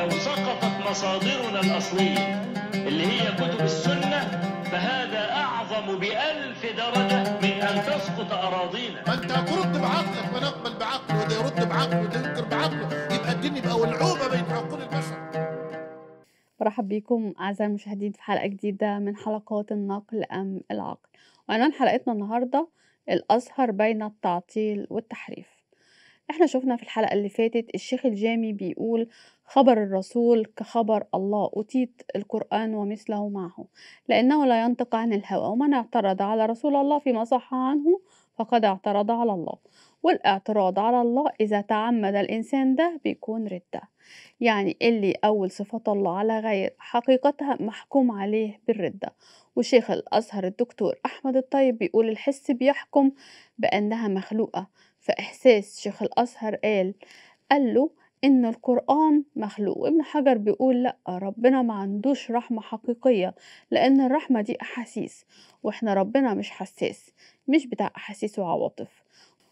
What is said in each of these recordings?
لو سقطت مصادرنا الأصلية اللي هي كتب السنة فهذا أعظم بألف درجة من أن تسقط أراضينا فأنت أنت ترد بعقلك ونقبل بعقله وده يرد بعقله وده ينكر بعقله يبقى الدين يبقى ولعوبة بين عقول البشر مرحب بكم أعزائي المشاهدين في حلقة جديدة من حلقات النقل أم العقل وعنوان حلقتنا النهاردة الأزهر بين التعطيل والتحريف إحنا شفنا في الحلقة اللي فاتت الشيخ الجامي بيقول خبر الرسول كخبر الله أوتيت القرآن ومثله معه لأنه لا ينطق عن الهوى ومن اعترض على رسول الله فيما صح عنه فقد اعترض على الله والاعتراض على الله إذا تعمد الإنسان ده بيكون ردة يعني اللي أول صفات الله على غير حقيقتها محكوم عليه بالردة وشيخ الأزهر الدكتور أحمد الطيب بيقول الحس بيحكم بأنها مخلوقة إحساس شيخ الأزهر قال قال إن القرآن مخلوق ابن حجر بيقول لأ ربنا ما عندوش رحمة حقيقية لأن الرحمة دي أحاسيس وإحنا ربنا مش حساس مش بتاع أحاسيس وعواطف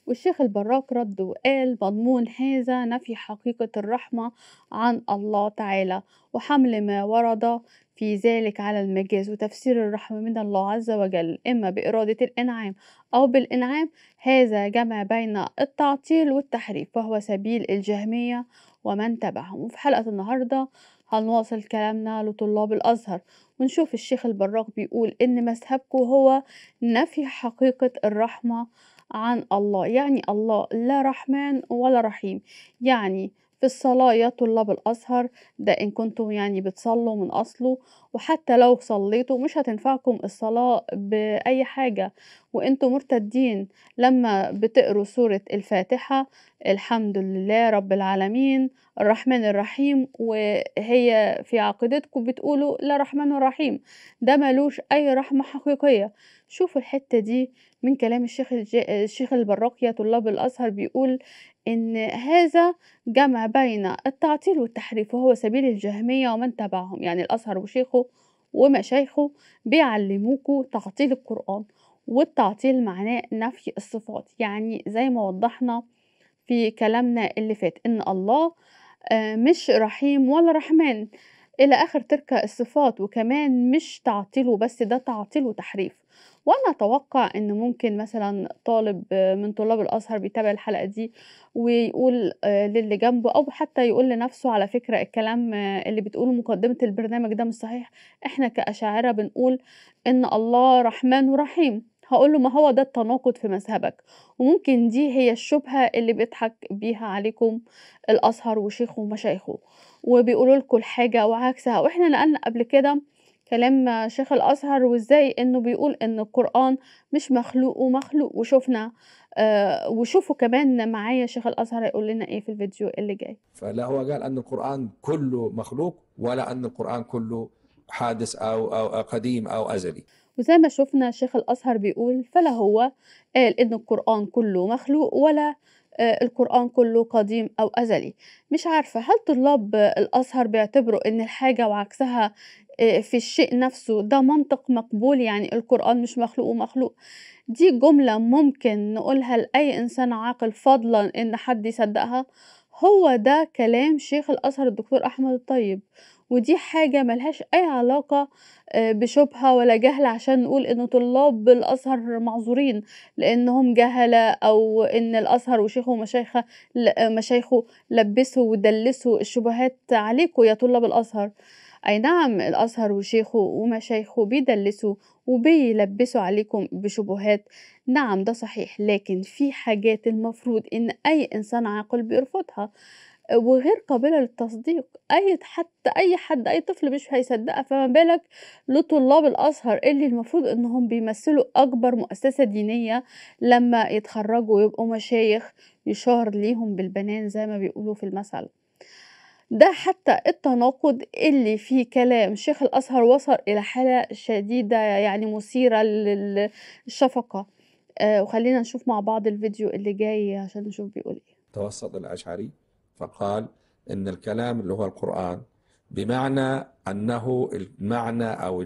والشيخ البراك رد وقال مضمون هذا نفي حقيقة الرحمة عن الله تعالى وحمل ما ورد في ذلك على المجاز وتفسير الرحمة من الله عز وجل إما بإرادة الإنعام أو بالإنعام هذا جمع بين التعطيل والتحريف وهو سبيل الجهمية ومن تبعهم وفي حلقة النهاردة هنواصل كلامنا لطلاب الأزهر ونشوف الشيخ البراق بيقول إن مذهبكم هو نفي حقيقة الرحمة عن الله يعني الله لا رحمن ولا رحيم يعني في الصلاة يا طلاب الأزهر ده إن كنتم يعني بتصلوا من أصله وحتى لو صليتوا مش هتنفعكم الصلاة بأي حاجة وإنتوا مرتدين لما بتقروا سورة الفاتحة الحمد لله رب العالمين الرحمن الرحيم وهي في عقيدتكم بتقولوا لا رحمن الرحيم ده ملوش أي رحمة حقيقية شوفوا الحتة دي من كلام الشيخ الشيخ البراق يا طلاب الأزهر بيقول إن هذا جمع بين التعطيل والتحريف وهو سبيل الجهمية ومن تبعهم يعني الأزهر وشيخه ومشايخه بيعلموكوا تعطيل القرآن والتعطيل معناه نفي الصفات يعني زي ما وضحنا في كلامنا اللي فات إن الله آه، مش رحيم ولا رحمن إلى آخر تلك الصفات وكمان مش تعطيل وبس ده تعطيل وتحريف وانا اتوقع ان ممكن مثلا طالب آه، من طلاب الازهر بيتابع الحلقه دي ويقول آه، للي جنبه او حتى يقول لنفسه على فكره الكلام اللي بتقوله مقدمه البرنامج ده مش صحيح احنا كاشاعره بنقول ان الله رحمن ورحيم هقول له ما هو ده التناقض في مذهبك وممكن دي هي الشبهة اللي بيضحك بيها عليكم الأزهر وشيخه ومشايخه وبيقولوا لكم الحاجة وعكسها واحنا نقلنا قبل كده كلام شيخ الأزهر وازاي انه بيقول ان القرآن مش مخلوق ومخلوق وشوفنا آه وشوفوا كمان معايا شيخ الأزهر هيقول لنا ايه في الفيديو اللي جاي فلا هو قال ان القرآن كله مخلوق ولا ان القرآن كله حادث أو, أو قديم أو أزلي وزي ما شفنا شيخ الأزهر بيقول فلا هو قال إن القرآن كله مخلوق ولا آه، القرآن كله قديم أو أزلي مش عارفة هل طلاب الأزهر بيعتبروا إن الحاجة وعكسها آه، في الشيء نفسه ده منطق مقبول يعني القرآن مش مخلوق ومخلوق دي جملة ممكن نقولها لأي إنسان عاقل فضلا إن حد يصدقها هو ده كلام شيخ الأزهر الدكتور أحمد الطيب ودي حاجة ملهاش أي علاقة آه، بشبهة ولا جهل عشان نقول إن طلاب الأزهر معذورين لأنهم جهلة أو إن الأزهر وشيخه ومشايخه آه، مشايخه لبسوا ودلسوا الشبهات عليكم يا طلاب الأزهر أي نعم الأزهر وشيخه ومشايخه بيدلسوا وبيلبسوا عليكم بشبهات نعم ده صحيح لكن في حاجات المفروض إن أي إنسان عاقل بيرفضها وغير قابلة للتصديق أي حتى أي حد أي طفل مش هيصدقها فما بالك لطلاب الأزهر اللي المفروض إنهم بيمثلوا أكبر مؤسسة دينية لما يتخرجوا ويبقوا مشايخ يشار ليهم بالبنان زي ما بيقولوا في المثل ده حتى التناقض اللي في كلام شيخ الأزهر وصل إلى حالة شديدة يعني مثيرة للشفقة آه، وخلينا نشوف مع بعض الفيديو اللي جاي عشان نشوف بيقول إيه توسط الأشعري فقال ان الكلام اللي هو القران بمعنى انه المعنى او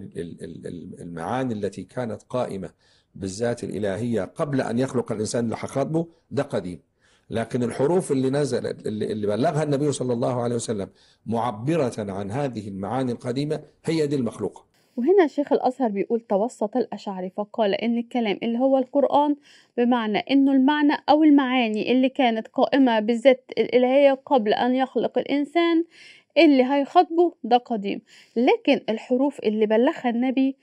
المعاني التي كانت قائمه بالذات الالهيه قبل ان يخلق الانسان اللي حخاطبه ده قديم لكن الحروف اللي نزلت اللي بلغها النبي صلى الله عليه وسلم معبره عن هذه المعاني القديمه هي دي المخلوقه وهنا شيخ الأزهر بيقول توسط الأشعري فقال إن الكلام اللي هو القرآن بمعنى إنه المعنى أو المعاني اللي كانت قائمة بالذات الإلهية قبل أن يخلق الإنسان اللي هيخاطبه ده قديم لكن الحروف اللي بلغها النبي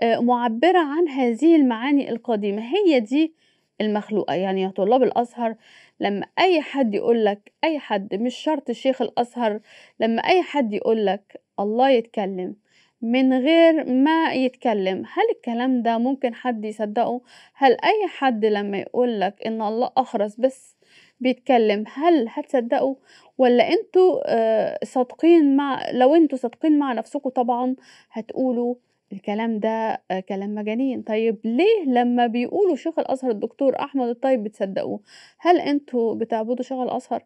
آه، معبرة عن هذه المعاني القديمة هي دي المخلوقة يعني يا طلاب الأزهر لما أي حد يقول لك أي حد مش شرط شيخ الأزهر لما أي حد يقول لك الله يتكلم من غير ما يتكلم هل الكلام ده ممكن حد يصدقه هل اي حد لما يقولك ان الله اخرس بس بيتكلم هل هتصدقه ولا انتوا آه، صادقين مع لو انتوا صادقين مع نفسكم طبعا هتقولوا الكلام ده آه، كلام مجانين طيب ليه لما بيقولوا شيخ الازهر الدكتور احمد الطيب بتصدقوه هل انتوا بتعبدوا شيخ الازهر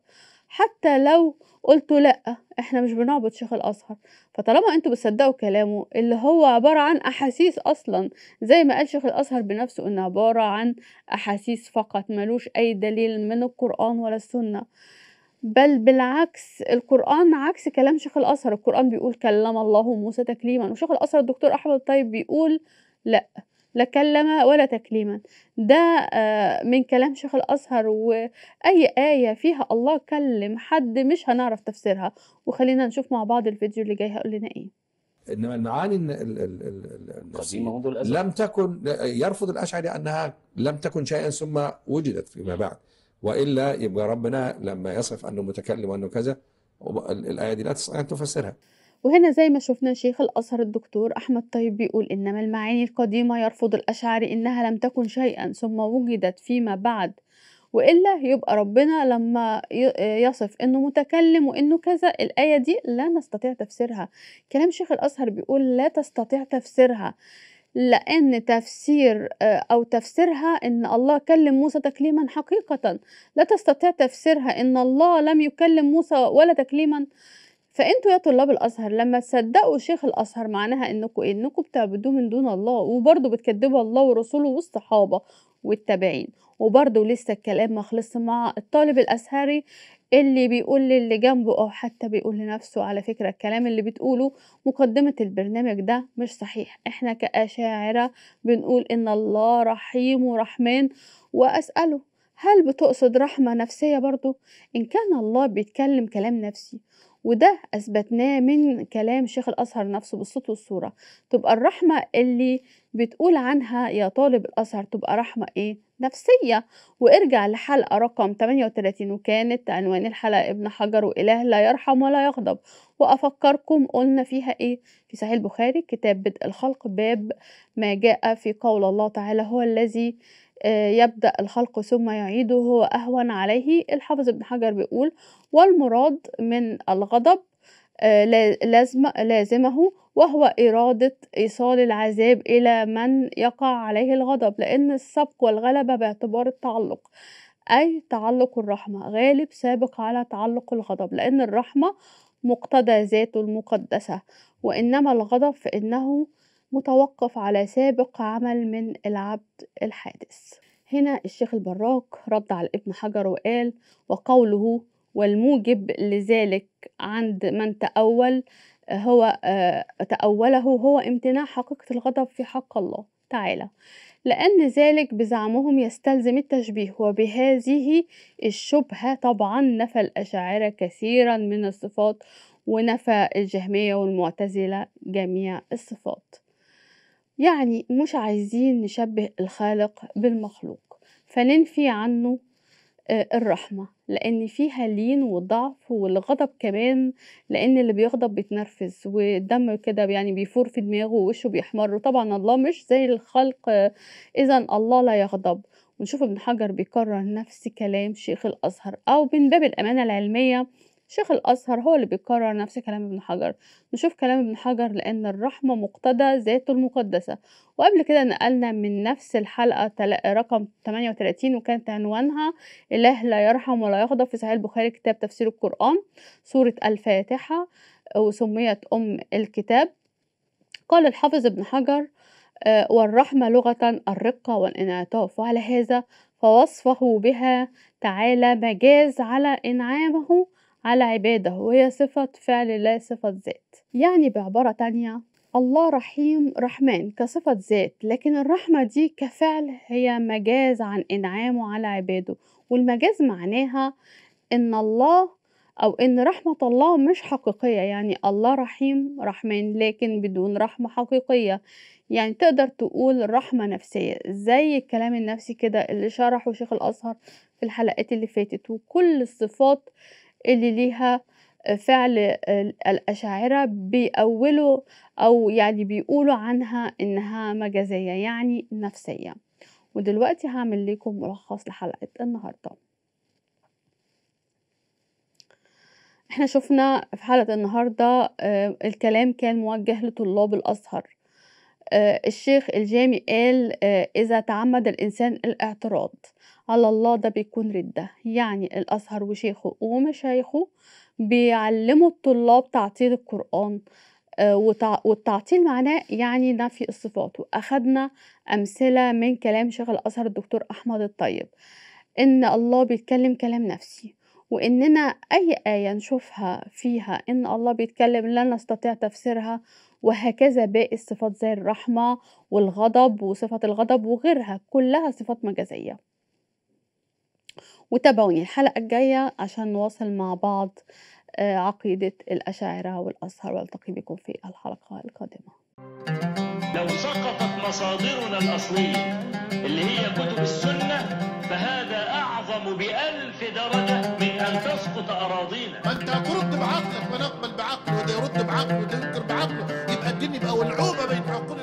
حتى لو قلتوا لأ إحنا مش بنعبد شيخ الأزهر فطالما أنتوا بتصدقوا كلامه اللي هو عبارة عن أحاسيس أصلا زي ما قال شيخ الأزهر بنفسه إنه عبارة عن أحاسيس فقط ملوش أي دليل من القرآن ولا السنة بل بالعكس القرآن عكس كلام شيخ الأزهر القرآن بيقول كلم الله موسى تكليما وشيخ الأزهر الدكتور أحمد طيب بيقول لأ لا كلم ولا تكليما ده آه، من كلام شيخ الأزهر وأي آية فيها الله كلم حد مش هنعرف تفسيرها وخلينا نشوف مع بعض الفيديو اللي جاي هيقول لنا إيه انما المعاني القديمه لم تكن يرفض الاشعري انها لم تكن شيئا ثم وجدت فيما بعد والا يبقى ربنا لما يصف انه متكلم وانه كذا الايه دي لا تستطيع ان تفسرها وهنا زي ما شفنا شيخ الأزهر الدكتور أحمد طيب بيقول إنما المعاني القديمة يرفض الأشعار إنها لم تكن شيئا ثم وجدت فيما بعد وإلا يبقى ربنا لما يصف إنه متكلم وإنه كذا الآية دي لا نستطيع تفسيرها كلام شيخ الأزهر بيقول لا تستطيع تفسيرها لأن تفسير آه، أو تفسيرها إن الله كلم موسى تكليما حقيقة لا تستطيع تفسيرها إن الله لم يكلم موسى ولا تكليما فانتوا يا طلاب الازهر لما تصدقوا شيخ الازهر معناها انكم إيه؟ انكم بتعبدوه من دون الله وبرضه بتكذبوا الله ورسوله والصحابه والتابعين وبرضه لسه الكلام ما مع الطالب الازهري اللي بيقول للي جنبه او حتى بيقول لنفسه على فكره الكلام اللي بتقوله مقدمه البرنامج ده مش صحيح احنا كاشاعره بنقول ان الله رحيم ورحمن واساله هل بتقصد رحمه نفسيه برضه ان كان الله بيتكلم كلام نفسي وده اثبتناه من كلام شيخ الازهر نفسه بالصوت والصوره تبقى الرحمه اللي بتقول عنها يا طالب الازهر تبقى رحمه ايه نفسيه وارجع لحلقه رقم 38 وكانت عنوان الحلقه ابن حجر واله لا يرحم ولا يغضب وافكركم قلنا فيها ايه في صحيح البخاري كتاب بدء الخلق باب ما جاء في قول الله تعالى هو الذي آه، يبدأ الخلق ثم يعيده هو أهون عليه الحافظ ابن حجر بيقول والمراد من الغضب آه، لازم لازمه وهو إرادة إيصال العذاب إلى من يقع عليه الغضب لأن السبق والغلبة باعتبار التعلق أي تعلق الرحمة غالب سابق على تعلق الغضب لأن الرحمة مقتضى ذاته المقدسة وإنما الغضب فإنه متوقف على سابق عمل من العبد الحادث هنا الشيخ البراك رد على ابن حجر وقال وقوله والموجب لذلك عند من تأول هو آه، تأوله هو امتناع حقيقة الغضب في حق الله تعالى لأن ذلك بزعمهم يستلزم التشبيه وبهذه الشبهة طبعا نفى الأشاعرة كثيرا من الصفات ونفى الجهمية والمعتزلة جميع الصفات يعني مش عايزين نشبه الخالق بالمخلوق فننفي عنه آه، الرحمة لأن فيها لين وضعف والغضب كمان لأن اللي بيغضب بيتنرفز والدم كده يعني بيفور في دماغه ووشه بيحمر طبعا الله مش زي الخلق آه، إذا الله لا يغضب ونشوف ابن حجر بيكرر نفس كلام شيخ الأزهر أو من باب الأمانة العلمية شيخ الازهر هو اللي بيكرر نفس كلام ابن حجر نشوف كلام ابن حجر لان الرحمه مقتضى ذاته المقدسه وقبل كده نقلنا من نفس الحلقه رقم 38 وكانت عنوانها اله لا يرحم ولا يغضب في صحيح البخاري كتاب تفسير القران سوره الفاتحه وسميت ام الكتاب قال الحافظ ابن حجر آه، والرحمة لغة الرقة والانعطاف وعلى هذا فوصفه بها تعالى مجاز على إنعامه على عباده وهي صفة فعل لا صفة ذات يعني بعبارة تانية الله رحيم رحمن كصفة ذات لكن الرحمة دي كفعل هي مجاز عن إنعامه على عباده والمجاز معناها إن الله أو إن رحمة الله مش حقيقية يعني الله رحيم رحمن لكن بدون رحمة حقيقية يعني تقدر تقول رحمة نفسية زي الكلام النفسي كده اللي شرحه شيخ الأزهر في الحلقات اللي فاتت وكل الصفات اللي ليها آه، فعل آه، الأشاعرة بيأولوا أو يعني بيقولوا عنها إنها مجازية يعني نفسية ودلوقتي هعمل لكم ملخص لحلقة النهاردة احنا شفنا في حلقة النهاردة آه، الكلام كان موجه لطلاب الأزهر الشيخ الجامي قال إذا تعمد الإنسان الاعتراض على الله ده بيكون ردة يعني الأزهر وشيخه ومشايخه بيعلموا الطلاب تعطيل القرآن آه، والتعطيل معناه يعني نفي الصفات وأخدنا أمثلة من كلام شيخ الأزهر الدكتور أحمد الطيب إن الله بيتكلم كلام نفسي وإننا أي آية نشوفها فيها إن الله بيتكلم لا نستطيع تفسيرها وهكذا باقي الصفات زي الرحمة والغضب وصفة الغضب وغيرها كلها صفات مجازية وتابعوني الحلقة الجاية عشان نواصل مع بعض آه، عقيدة الأشاعرة والأزهر والتقي بكم في الحلقة القادمة لو سقطت مصادرنا الأصلية اللي هي كتب السنة فهذا أعظم بألف درجة من أن تسقط أراضينا ما أنت ترد بعقلك ونقبل بعقله وده يرد بعقله وده ينكر بعقله يبقى الدين يبقى ولعوبة بين عقول